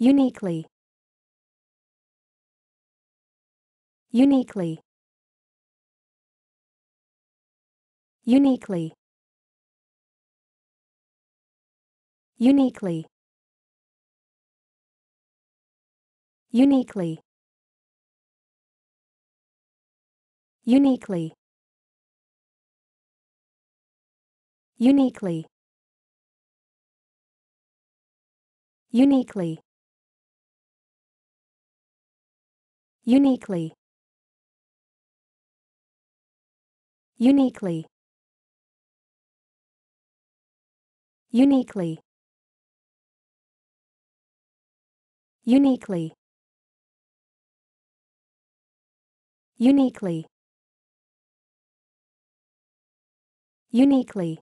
uniquely uniquely uniquely uniquely uniquely uniquely uniquely uniquely uniquely uniquely uniquely uniquely uniquely uniquely